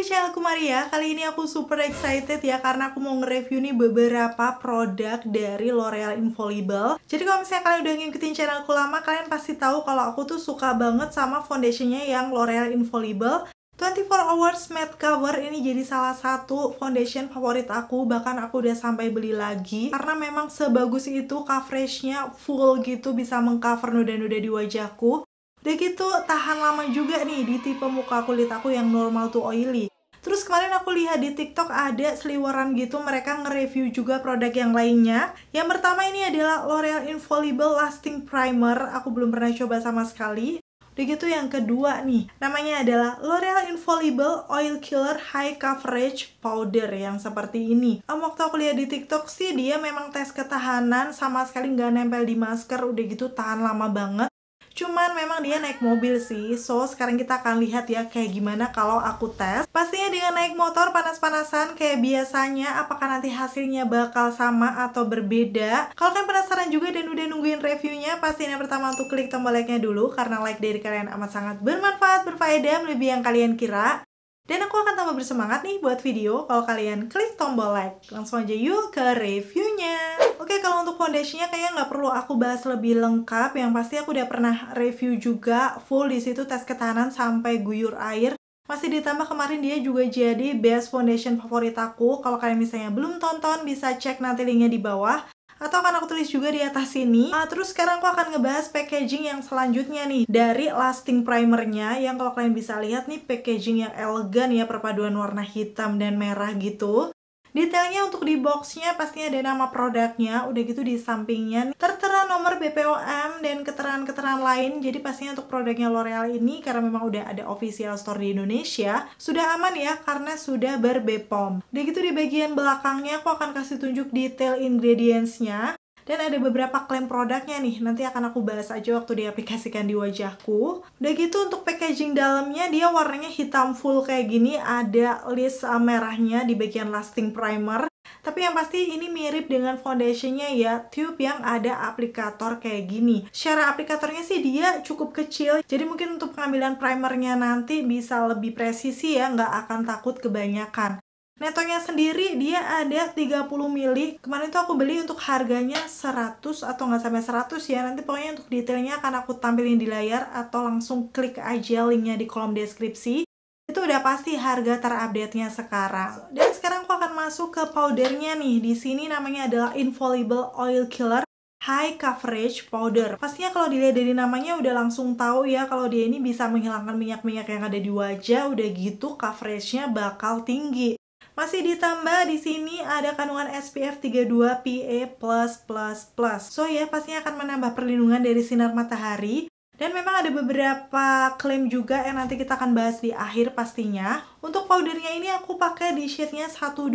di channel aku Maria Kali ini aku super excited ya Karena aku mau nge-review nih beberapa produk dari L'Oreal Infallible Jadi kalau misalnya kalian udah ngikutin channel aku lama Kalian pasti tahu kalau aku tuh suka banget sama foundationnya yang L'Oreal Infallible 24 Hours Matte Cover ini jadi salah satu foundation favorit aku bahkan aku udah sampai beli lagi karena memang sebagus itu coveragenya full gitu bisa mengcover noda-noda di wajahku Udah gitu tahan lama juga nih di tipe muka kulit aku yang normal to oily. Terus kemarin aku lihat di TikTok ada seliweran gitu mereka nge-review juga produk yang lainnya. Yang pertama ini adalah L'Oreal Infallible Lasting Primer. Aku belum pernah coba sama sekali. Udah gitu yang kedua nih, namanya adalah L'Oreal Infallible Oil Killer High Coverage Powder yang seperti ini. Um, waktu aku lihat di TikTok sih dia memang tes ketahanan sama sekali nggak nempel di masker, udah gitu tahan lama banget. Cuman memang dia naik mobil sih. So, sekarang kita akan lihat ya kayak gimana kalau aku tes. Pastinya dengan naik motor panas-panasan kayak biasanya, apakah nanti hasilnya bakal sama atau berbeda? Kalau kalian penasaran juga dan udah nungguin reviewnya, pastinya pertama untuk klik tombol like-nya dulu karena like dari kalian amat sangat bermanfaat, berfaedah, lebih yang kalian kira. Dan aku akan tambah bersemangat nih buat video kalau kalian klik tombol like. Langsung aja yuk ke reviewnya. Oke, kalau untuk foundationnya kayaknya nggak perlu aku bahas lebih lengkap. Yang pasti aku udah pernah review juga full di situ tes ketahanan sampai guyur air. Masih ditambah kemarin dia juga jadi best foundation favorit aku. Kalau kalian misalnya belum tonton, bisa cek nanti linknya di bawah atau akan aku tulis juga di atas sini. Uh, terus sekarang aku akan ngebahas packaging yang selanjutnya nih dari lasting primernya yang kalau kalian bisa lihat nih packaging yang elegan ya perpaduan warna hitam dan merah gitu. Detailnya untuk di boxnya pastinya ada nama produknya, udah gitu di sampingnya tertera nomor BPOM dan keterangan-keterangan lain. Jadi pastinya untuk produknya L'Oreal ini karena memang udah ada official store di Indonesia, sudah aman ya karena sudah ber-BPOM. Udah gitu di bagian belakangnya aku akan kasih tunjuk detail ingredientsnya. Dan ada beberapa klaim produknya nih, nanti akan aku bahas aja waktu diaplikasikan di wajahku. Udah gitu untuk packaging dalamnya dia warnanya hitam full kayak gini, ada list eh, merahnya di bagian lasting primer. Tapi yang pasti ini mirip dengan foundationnya ya, tube yang ada aplikator kayak gini. Secara aplikatornya sih dia cukup kecil, jadi mungkin untuk pengambilan primernya nanti bisa lebih presisi ya, nggak akan takut kebanyakan. Netonya sendiri dia ada 30 mili. Kemarin itu aku beli untuk harganya 100 atau nggak sampai 100 ya. Nanti pokoknya untuk detailnya akan aku tampilin di layar atau langsung klik aja linknya di kolom deskripsi. Itu udah pasti harga terupdate-nya sekarang. Dan sekarang aku akan masuk ke powdernya nih. Di sini namanya adalah Infallible Oil Killer High Coverage Powder. Pastinya kalau dilihat dari namanya udah langsung tahu ya kalau dia ini bisa menghilangkan minyak-minyak yang ada di wajah. Udah gitu coveragenya bakal tinggi. Masih ditambah di sini ada kandungan SPF 32 PA+++. So ya pastinya akan menambah perlindungan dari sinar matahari dan memang ada beberapa klaim juga yang nanti kita akan bahas di akhir pastinya. Untuk powdernya ini aku pakai di shade-nya 128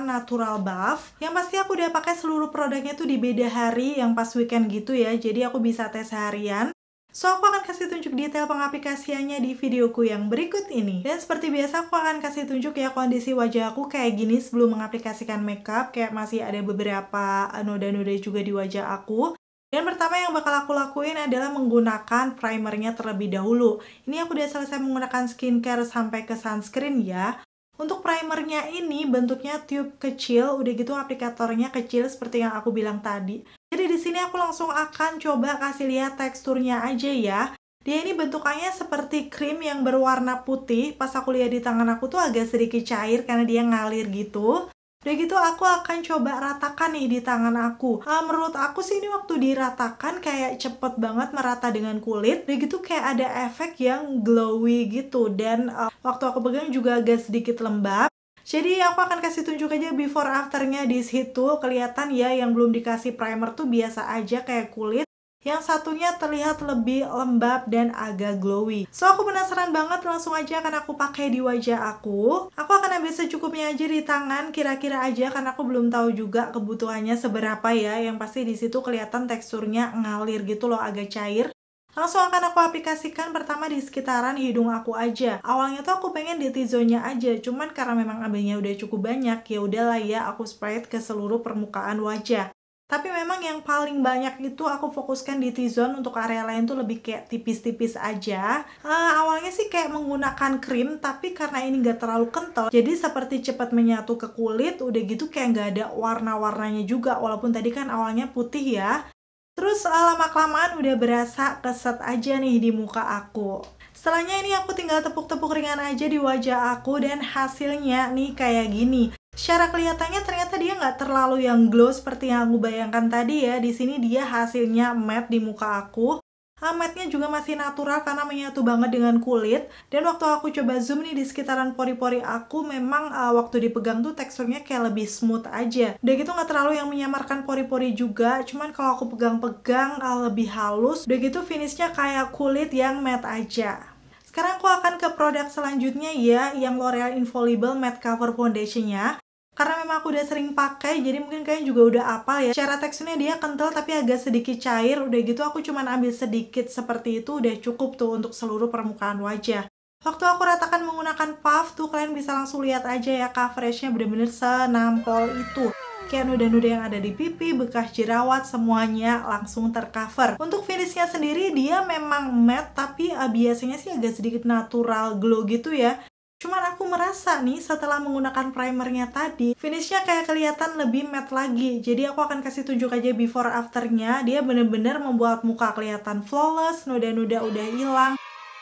Natural Buff. Yang pasti aku udah pakai seluruh produknya tuh di beda hari yang pas weekend gitu ya. Jadi aku bisa tes harian. So, aku akan kasih tunjuk detail pengaplikasiannya di videoku yang berikut ini. Dan seperti biasa, aku akan kasih tunjuk ya kondisi wajah aku kayak gini sebelum mengaplikasikan makeup. Kayak masih ada beberapa eh, noda-noda juga di wajah aku. Dan pertama yang bakal aku lakuin adalah menggunakan primernya terlebih dahulu. Ini aku udah selesai menggunakan skincare sampai ke sunscreen ya. Untuk primernya ini bentuknya tube kecil, udah gitu aplikatornya kecil seperti yang aku bilang tadi. Jadi di sini aku langsung akan coba kasih lihat teksturnya aja ya. Dia ini bentukannya seperti krim yang berwarna putih. Pas aku lihat di tangan aku tuh agak sedikit cair karena dia ngalir gitu. Udah gitu aku akan coba ratakan nih di tangan aku. Uh, menurut aku sih ini waktu diratakan kayak cepet banget merata dengan kulit. Udah gitu kayak ada efek yang glowy gitu. Dan uh, waktu aku pegang juga agak sedikit lembab. Jadi aku akan kasih tunjuk aja before afternya di situ. Kelihatan ya yang belum dikasih primer tuh biasa aja kayak kulit. Yang satunya terlihat lebih lembab dan agak glowy. So aku penasaran banget langsung aja akan aku pakai di wajah aku. Aku akan ambil secukupnya aja di tangan kira-kira aja karena aku belum tahu juga kebutuhannya seberapa ya. Yang pasti di situ kelihatan teksturnya ngalir gitu loh agak cair. Langsung akan aku aplikasikan pertama di sekitaran hidung aku aja. Awalnya tuh aku pengen di t aja, cuman karena memang ambilnya udah cukup banyak, ya udahlah ya aku spread ke seluruh permukaan wajah. Tapi memang yang paling banyak itu aku fokuskan di T-zone untuk area lain tuh lebih kayak tipis-tipis aja. Uh, awalnya sih kayak menggunakan krim, tapi karena ini nggak terlalu kental, jadi seperti cepat menyatu ke kulit, udah gitu kayak nggak ada warna-warnanya juga, walaupun tadi kan awalnya putih ya. Terus uh, lama-kelamaan udah berasa keset aja nih di muka aku. Setelahnya ini aku tinggal tepuk-tepuk ringan aja di wajah aku dan hasilnya nih kayak gini. Secara kelihatannya ternyata dia nggak terlalu yang glow seperti yang aku bayangkan tadi ya. Di sini dia hasilnya matte di muka aku. Ah, nya juga masih natural karena menyatu banget dengan kulit. Dan waktu aku coba zoom nih di sekitaran pori-pori aku, memang uh, waktu dipegang tuh teksturnya kayak lebih smooth aja. Udah gitu nggak terlalu yang menyamarkan pori-pori juga, cuman kalau aku pegang-pegang uh, lebih halus. Udah gitu finishnya kayak kulit yang matte aja. Sekarang aku akan ke produk selanjutnya ya, yang L'Oreal Infallible Matte Cover foundation Foundationnya. Karena memang aku udah sering pakai, jadi mungkin kalian juga udah apa ya. Secara teksturnya dia kental tapi agak sedikit cair. Udah gitu aku cuman ambil sedikit seperti itu udah cukup tuh untuk seluruh permukaan wajah. Waktu aku ratakan menggunakan puff tuh kalian bisa langsung lihat aja ya coveragenya bener-bener senampol itu kayak noda-noda yang ada di pipi, bekas jerawat, semuanya langsung tercover. Untuk finishnya sendiri, dia memang matte, tapi ah, biasanya sih agak sedikit natural glow gitu ya. Cuman aku merasa nih setelah menggunakan primernya tadi, finishnya kayak kelihatan lebih matte lagi. Jadi aku akan kasih tunjuk aja before afternya. Dia bener-bener membuat muka kelihatan flawless, noda-noda udah hilang.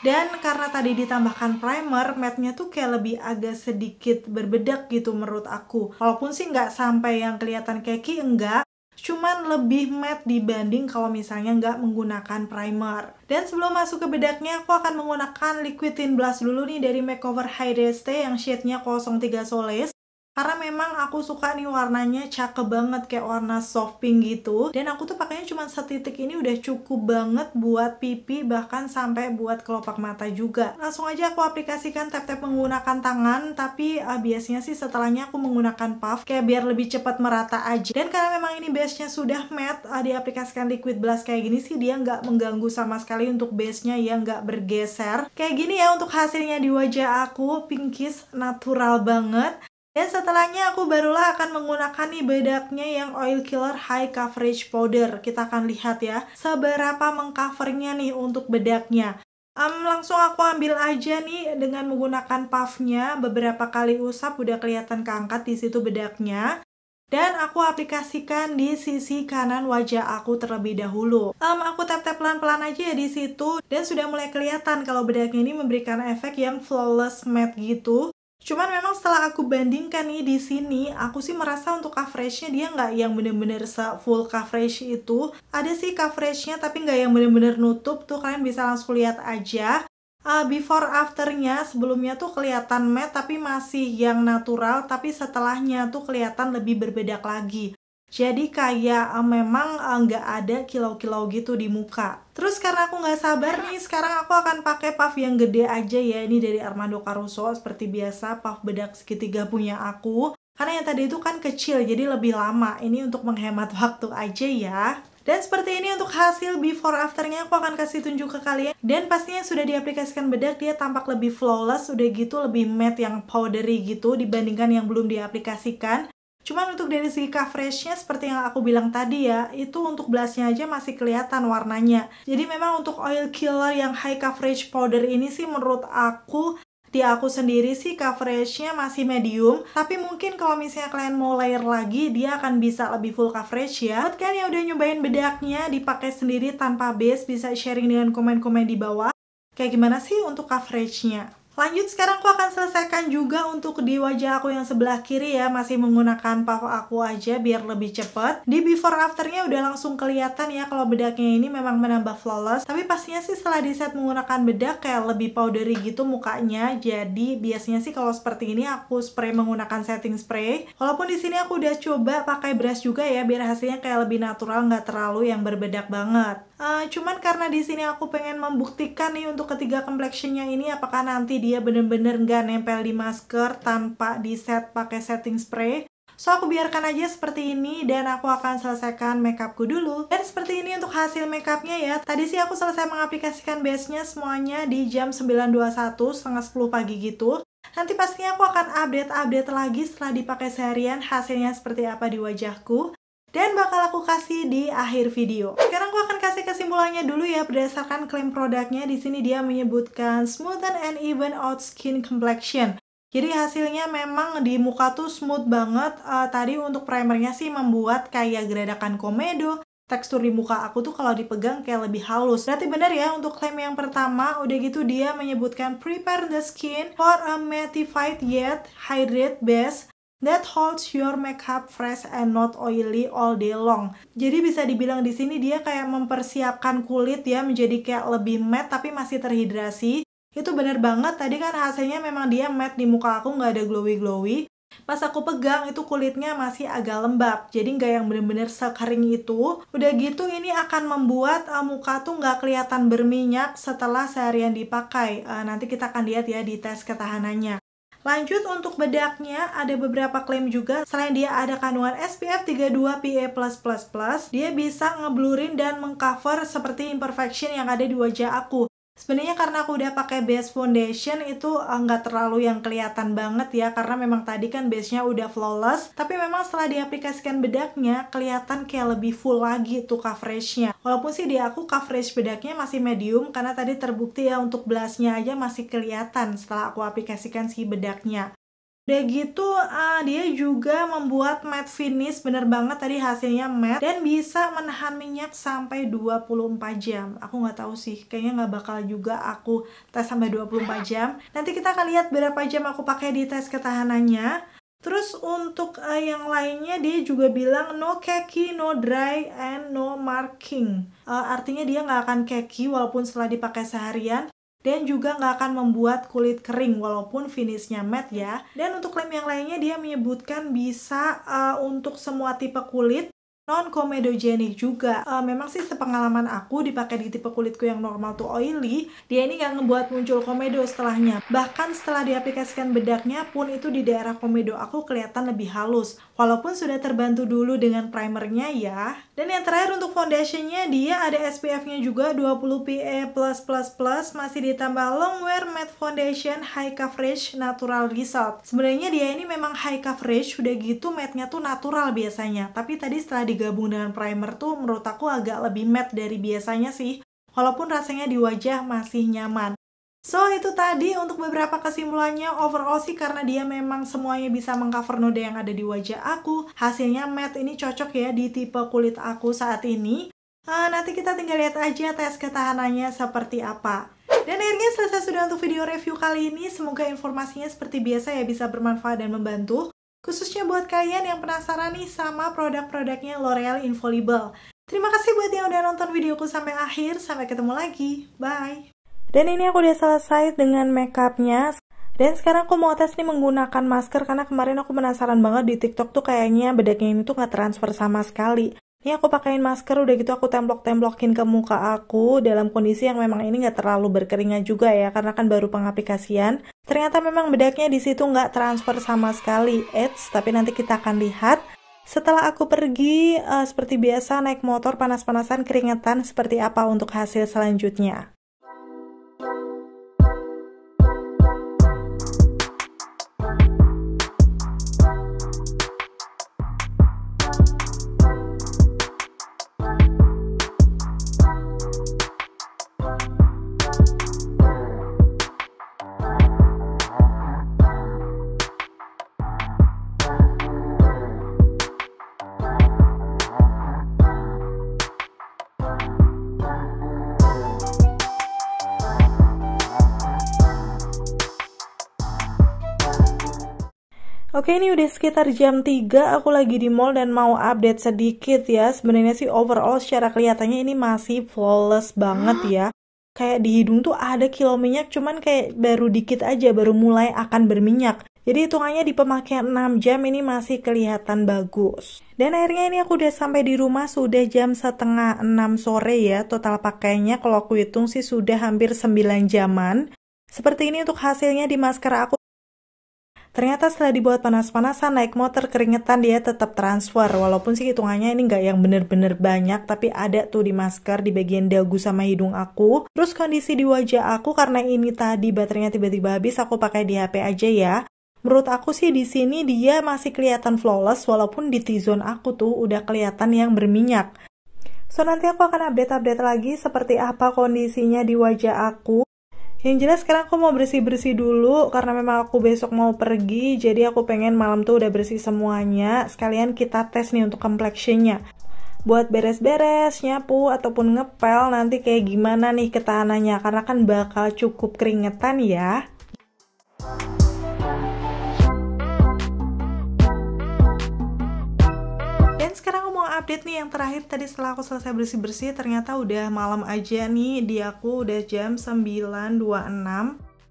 Dan karena tadi ditambahkan primer, matte-nya tuh kayak lebih agak sedikit berbedak gitu menurut aku. Walaupun sih nggak sampai yang kelihatan keki, enggak cuman lebih matte dibanding kalau misalnya nggak menggunakan primer. Dan sebelum masuk ke bedaknya, aku akan menggunakan liquid tint blush dulu nih dari Makeover High Day Stay yang shade-nya 03 Soles karena memang aku suka nih warnanya cakep banget kayak warna soft pink gitu dan aku tuh pakainya cuma setitik ini udah cukup banget buat pipi bahkan sampai buat kelopak mata juga langsung aja aku aplikasikan tap-tap menggunakan tangan tapi uh, biasanya sih setelahnya aku menggunakan puff kayak biar lebih cepat merata aja dan karena memang ini base-nya sudah matte uh, diaplikasikan liquid blush kayak gini sih dia nggak mengganggu sama sekali untuk base-nya yang nggak bergeser kayak gini ya untuk hasilnya di wajah aku pinkish natural banget dan setelahnya aku barulah akan menggunakan nih bedaknya yang Oil Killer High Coverage Powder. Kita akan lihat ya, seberapa mengcovernya nih untuk bedaknya. Um, langsung aku ambil aja nih dengan menggunakan puffnya. Beberapa kali usap udah kelihatan keangkat di situ bedaknya dan aku aplikasikan di sisi kanan wajah aku terlebih dahulu. Um, aku tap-tap pelan-pelan aja ya di situ dan sudah mulai kelihatan kalau bedaknya ini memberikan efek yang flawless matte gitu. Cuman memang setelah aku bandingkan nih di sini, aku sih merasa untuk coveragenya dia nggak yang bener-bener full coverage itu. Ada sih coveragenya tapi nggak yang bener-bener nutup tuh kalian bisa langsung lihat aja. Uh, before afternya sebelumnya tuh kelihatan matte tapi masih yang natural tapi setelahnya tuh kelihatan lebih berbeda lagi jadi kayak uh, memang eh, nggak uh, ada kilau-kilau gitu di muka terus karena aku nggak sabar nih sekarang aku akan pakai puff yang gede aja ya ini dari Armando Caruso seperti biasa puff bedak segitiga punya aku karena yang tadi itu kan kecil jadi lebih lama ini untuk menghemat waktu aja ya dan seperti ini untuk hasil before afternya aku akan kasih tunjuk ke kalian. Dan pastinya sudah diaplikasikan bedak dia tampak lebih flawless, udah gitu lebih matte yang powdery gitu dibandingkan yang belum diaplikasikan. Cuman untuk dari segi coveragenya seperti yang aku bilang tadi ya, itu untuk blushnya aja masih kelihatan warnanya. Jadi memang untuk oil killer yang high coverage powder ini sih menurut aku di aku sendiri sih coveragenya masih medium, tapi mungkin kalau misalnya kalian mau layer lagi, dia akan bisa lebih full coverage ya. Buat kalian yang udah nyobain bedaknya, dipakai sendiri tanpa base, bisa sharing dengan komen-komen di bawah. Kayak gimana sih untuk coveragenya? Lanjut sekarang aku akan selesaikan juga untuk di wajah aku yang sebelah kiri ya Masih menggunakan puff aku aja biar lebih cepet Di before afternya udah langsung kelihatan ya kalau bedaknya ini memang menambah flawless Tapi pastinya sih setelah di set menggunakan bedak kayak lebih powdery gitu mukanya Jadi biasanya sih kalau seperti ini aku spray menggunakan setting spray Walaupun di sini aku udah coba pakai brush juga ya biar hasilnya kayak lebih natural nggak terlalu yang berbedak banget uh, Cuman karena di sini aku pengen membuktikan nih untuk ketiga complexionnya ini apakah nanti dia bener-bener nggak nempel di masker tanpa di set pakai setting spray. So aku biarkan aja seperti ini dan aku akan selesaikan makeupku dulu. Dan seperti ini untuk hasil makeupnya ya. Tadi sih aku selesai mengaplikasikan base-nya semuanya di jam 9.21, setengah 10 pagi gitu. Nanti pastinya aku akan update-update lagi setelah dipakai seharian hasilnya seperti apa di wajahku. Dan bakal aku kasih di akhir video kasih kesimpulannya dulu ya berdasarkan klaim produknya di sini dia menyebutkan smoothen and even out skin complexion. Jadi hasilnya memang di muka tuh smooth banget. Uh, tadi untuk primernya sih membuat kayak gradakan komedo. Tekstur di muka aku tuh kalau dipegang kayak lebih halus. Berarti bener ya untuk klaim yang pertama udah gitu dia menyebutkan prepare the skin for a mattified yet hydrate base that holds your makeup fresh and not oily all day long. Jadi bisa dibilang di sini dia kayak mempersiapkan kulit ya menjadi kayak lebih matte tapi masih terhidrasi. Itu bener banget, tadi kan hasilnya memang dia matte di muka aku nggak ada glowy-glowy. Pas aku pegang itu kulitnya masih agak lembab, jadi nggak yang bener-bener sekering itu. Udah gitu ini akan membuat uh, muka tuh nggak kelihatan berminyak setelah seharian dipakai. Uh, nanti kita akan lihat ya di tes ketahanannya. Lanjut untuk bedaknya ada beberapa klaim juga selain dia ada kandungan SPF 32 PA++, dia bisa ngeblurin dan mengcover seperti imperfection yang ada di wajah aku. Sebenarnya karena aku udah pakai base foundation itu eh, nggak uh, terlalu yang kelihatan banget ya karena memang tadi kan base-nya udah flawless tapi memang setelah diaplikasikan bedaknya kelihatan kayak lebih full lagi tuh coveragenya walaupun sih di aku coverage bedaknya masih medium karena tadi terbukti ya untuk blushnya aja masih kelihatan setelah aku aplikasikan si bedaknya Udah gitu uh, dia juga membuat matte finish bener banget tadi hasilnya matte dan bisa menahan minyak sampai 24 jam. Aku nggak tahu sih, kayaknya nggak bakal juga aku tes sampai 24 jam. Nanti kita akan lihat berapa jam aku pakai di tes ketahanannya. Terus untuk uh, yang lainnya dia juga bilang no cakey no dry, and no marking. Uh, artinya dia nggak akan cakey walaupun setelah dipakai seharian dan juga nggak akan membuat kulit kering walaupun finishnya matte ya iya. dan untuk lem yang lainnya dia menyebutkan bisa uh, untuk semua tipe kulit non komedogenik juga e, memang sih sepengalaman aku dipakai di tipe kulitku yang normal tuh oily dia ini nggak ngebuat muncul komedo setelahnya bahkan setelah diaplikasikan bedaknya pun itu di daerah komedo aku kelihatan lebih halus walaupun sudah terbantu dulu dengan primernya ya dan yang terakhir untuk foundationnya dia ada SPF nya juga 20 PA+++ e masih ditambah longwear matte foundation high coverage natural result sebenarnya dia ini memang high coverage udah gitu matte nya tuh natural biasanya tapi tadi setelah digabung dengan primer tuh menurut aku agak lebih matte dari biasanya sih, walaupun rasanya di wajah masih nyaman. So, itu tadi untuk beberapa kesimpulannya, overall sih karena dia memang semuanya bisa mengcover noda yang ada di wajah aku, hasilnya matte ini cocok ya di tipe kulit aku saat ini. Uh, nanti kita tinggal lihat aja tes ketahanannya seperti apa. Dan akhirnya selesai sudah untuk video review kali ini. Semoga informasinya seperti biasa ya bisa bermanfaat dan membantu. Khususnya buat kalian yang penasaran nih sama produk-produknya L'Oreal Infallible. Terima kasih buat yang udah nonton videoku sampai akhir. Sampai ketemu lagi. Bye! Dan ini aku udah selesai dengan makeupnya. Dan sekarang aku mau tes nih menggunakan masker karena kemarin aku penasaran banget di TikTok tuh kayaknya bedaknya ini tuh nggak transfer sama sekali. Ini ya, aku pakaiin masker udah gitu aku templok-templokin ke muka aku dalam kondisi yang memang ini nggak terlalu berkeringat juga ya karena kan baru pengaplikasian. Ternyata memang bedaknya di situ nggak transfer sama sekali. Eits, tapi nanti kita akan lihat. Setelah aku pergi, uh, seperti biasa naik motor panas-panasan keringetan seperti apa untuk hasil selanjutnya. Oke ini udah sekitar jam 3 aku lagi di mall dan mau update sedikit ya sebenarnya sih overall secara kelihatannya ini masih flawless banget ya Kayak di hidung tuh ada kilo minyak cuman kayak baru dikit aja baru mulai akan berminyak jadi hitungannya di pemakaian 6 jam ini masih kelihatan bagus. Dan akhirnya ini aku udah sampai di rumah sudah jam setengah 6 sore ya. Total pakainya kalau aku hitung sih sudah hampir 9 jaman. Seperti ini untuk hasilnya di masker aku Ternyata setelah dibuat panas-panasan naik motor keringetan dia tetap transfer walaupun sih hitungannya ini nggak yang bener-bener banyak tapi ada tuh di masker di bagian dagu sama hidung aku. Terus kondisi di wajah aku karena ini tadi baterainya tiba-tiba habis aku pakai di HP aja ya. Menurut aku sih di sini dia masih kelihatan flawless walaupun di T-zone aku tuh udah kelihatan yang berminyak. So nanti aku akan update-update lagi seperti apa kondisinya di wajah aku yang jelas sekarang aku mau bersih-bersih dulu karena memang aku besok mau pergi jadi aku pengen malam tuh udah bersih semuanya sekalian kita tes nih untuk complexionnya buat beres-beres, nyapu, ataupun ngepel nanti kayak gimana nih ketahanannya karena kan bakal cukup keringetan ya. Thank you Dan sekarang aku mau update nih yang terakhir tadi setelah aku selesai bersih-bersih ternyata udah malam aja nih di aku udah jam 9.26.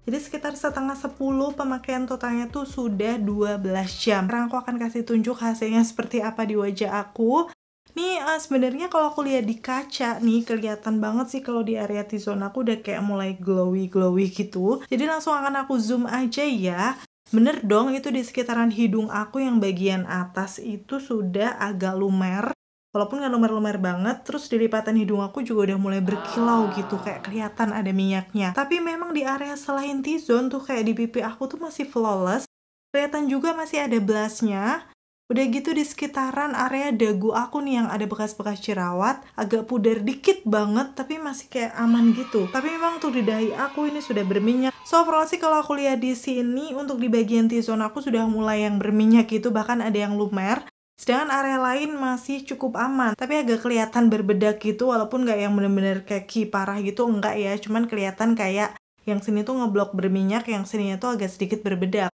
Jadi sekitar setengah 10 pemakaian totalnya tuh sudah 12 jam. Sekarang aku akan kasih tunjuk hasilnya seperti apa di wajah aku. Nih uh, sebenarnya kalau aku lihat di kaca nih kelihatan banget sih kalau di area T-zone aku udah kayak mulai glowy glowy gitu. Jadi langsung akan aku zoom aja ya. Bener dong itu di sekitaran hidung aku yang bagian atas itu sudah agak lumer. Walaupun nggak lumer-lumer banget, terus di lipatan hidung aku juga udah mulai berkilau gitu, kayak kelihatan ada minyaknya. Tapi memang di area selain T-zone tuh kayak di pipi aku tuh masih flawless. Kelihatan juga masih ada blushnya, Udah gitu di sekitaran area dagu aku nih yang ada bekas-bekas jerawat, agak pudar dikit banget tapi masih kayak aman gitu. Tapi memang tuh di dahi aku ini sudah berminyak. So overall sih kalau aku lihat di sini untuk di bagian T-zone aku sudah mulai yang berminyak gitu, bahkan ada yang lumer. Sedangkan area lain masih cukup aman, tapi agak kelihatan berbedak gitu, walaupun nggak yang bener-bener keki parah gitu, enggak ya, cuman kelihatan kayak yang sini tuh ngeblok berminyak, yang sininya tuh agak sedikit berbedak.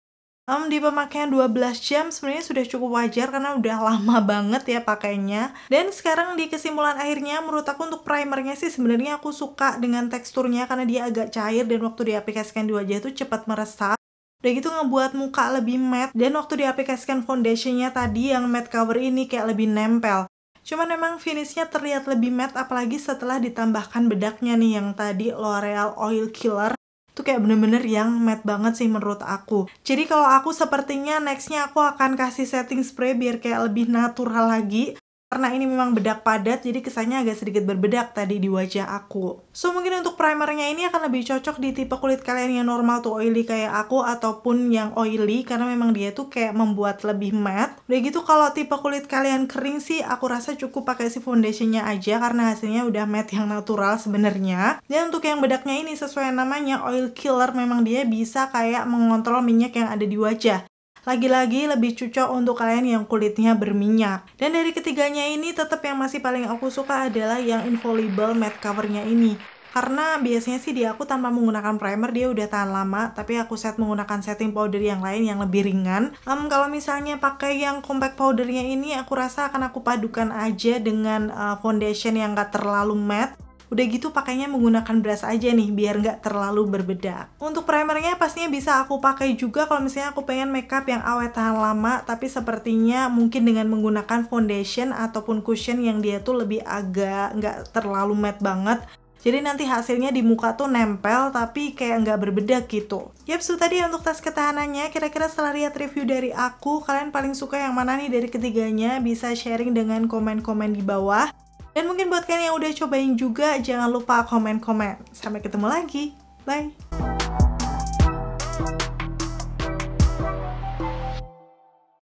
Um, di pemakaian 12 jam sebenarnya sudah cukup wajar karena udah lama banget ya pakainya. Dan sekarang di kesimpulan akhirnya menurut aku untuk primernya sih sebenarnya aku suka dengan teksturnya karena dia agak cair dan waktu diaplikasikan di wajah itu cepat meresap. Udah gitu ngebuat muka lebih matte dan waktu diaplikasikan foundationnya tadi yang matte cover ini kayak lebih nempel. Cuman memang finishnya terlihat lebih matte apalagi setelah ditambahkan bedaknya nih yang tadi L'Oreal Oil Killer tuh kayak bener-bener yang matte banget sih menurut aku jadi kalau aku sepertinya nextnya aku akan kasih setting spray biar kayak lebih natural lagi karena ini memang bedak padat, jadi kesannya agak sedikit berbedak tadi di wajah aku. So, mungkin untuk primernya ini akan lebih cocok di tipe kulit kalian yang normal tuh oily kayak aku, ataupun yang oily, karena memang dia tuh kayak membuat lebih matte. Udah gitu, kalau tipe kulit kalian kering sih, aku rasa cukup pakai si foundationnya aja, karena hasilnya udah matte yang natural sebenarnya. Dan untuk yang bedaknya ini, sesuai namanya, oil killer, memang dia bisa kayak mengontrol minyak yang ada di wajah. Lagi-lagi lebih cocok untuk kalian yang kulitnya berminyak. Dan dari ketiganya ini tetap yang masih paling aku suka adalah yang infallible matte covernya ini karena biasanya sih di aku tanpa menggunakan primer dia udah tahan lama tapi aku set menggunakan setting powder yang lain yang lebih ringan um, kalau misalnya pakai yang compact powdernya ini aku rasa akan aku padukan aja dengan uh, foundation yang gak terlalu matte Udah gitu pakainya menggunakan brush aja nih biar nggak terlalu berbedak. Untuk primernya pastinya bisa aku pakai juga kalau misalnya aku pengen makeup yang awet tahan lama tapi sepertinya mungkin dengan menggunakan foundation ataupun cushion yang dia tuh lebih agak nggak terlalu matte banget jadi nanti hasilnya di muka tuh nempel tapi kayak nggak berbedak gitu. Yap, so tadi untuk tes ketahanannya, kira-kira setelah lihat review dari aku, kalian paling suka yang mana nih dari ketiganya? Bisa sharing dengan komen-komen di bawah. Dan mungkin buat kalian yang udah cobain juga, jangan lupa komen-komen. Sampai ketemu lagi. Bye!